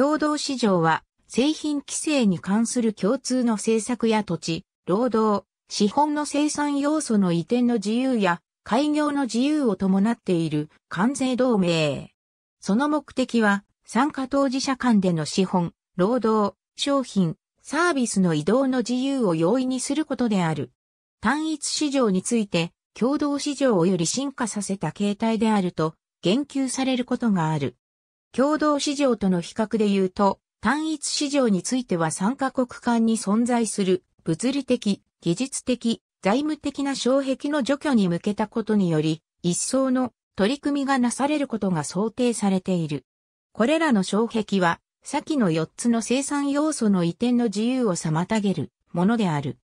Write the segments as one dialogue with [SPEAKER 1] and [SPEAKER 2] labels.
[SPEAKER 1] 共同市場は、製品規制に関する共通の政策や土地、労働、資本の生産要素の移転の自由や、開業の自由を伴っている関税同盟。その目的は、参加当事者間での資本、労働、商品、サービスの移動の自由を容易にすることである。単一市場について、共同市場をより進化させた形態であると言及されることがある。共同市場との比較で言うと、単一市場については参加国間に存在する物理的、技術的、財務的な障壁の除去に向けたことにより、一層の取り組みがなされることが想定されている。これらの障壁は、先の4つの生産要素の移転の自由を妨げるものである。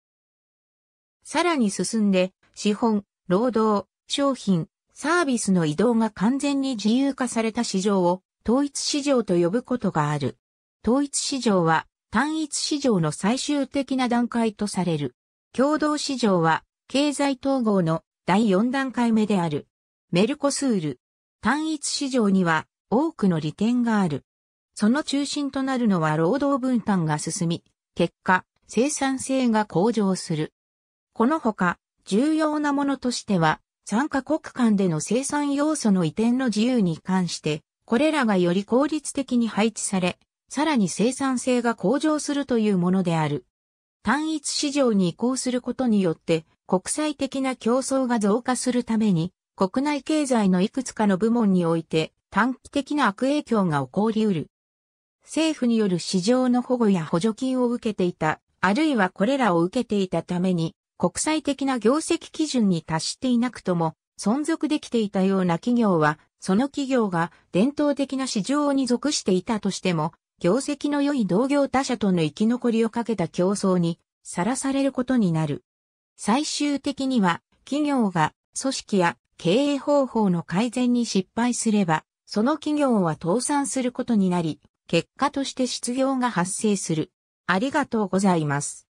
[SPEAKER 1] さらに進んで、資本、労働、商品、サービスの移動が完全に自由化された市場を統一市場と呼ぶことがある。統一市場は単一市場の最終的な段階とされる。共同市場は経済統合の第4段階目である。メルコスール。単一市場には多くの利点がある。その中心となるのは労働分担が進み、結果、生産性が向上する。このほか、重要なものとしては、参加国間での生産要素の移転の自由に関して、これらがより効率的に配置され、さらに生産性が向上するというものである。単一市場に移行することによって、国際的な競争が増加するために、国内経済のいくつかの部門において短期的な悪影響が起こりうる。政府による市場の保護や補助金を受けていた、あるいはこれらを受けていたために、国際的な業績基準に達していなくとも、存続できていたような企業は、その企業が伝統的な市場に属していたとしても、業績の良い同業他社との生き残りをかけた競争にさらされることになる。最終的には企業が組織や経営方法の改善に失敗すれば、その企業は倒産することになり、結果として失業が発生する。ありがとうございます。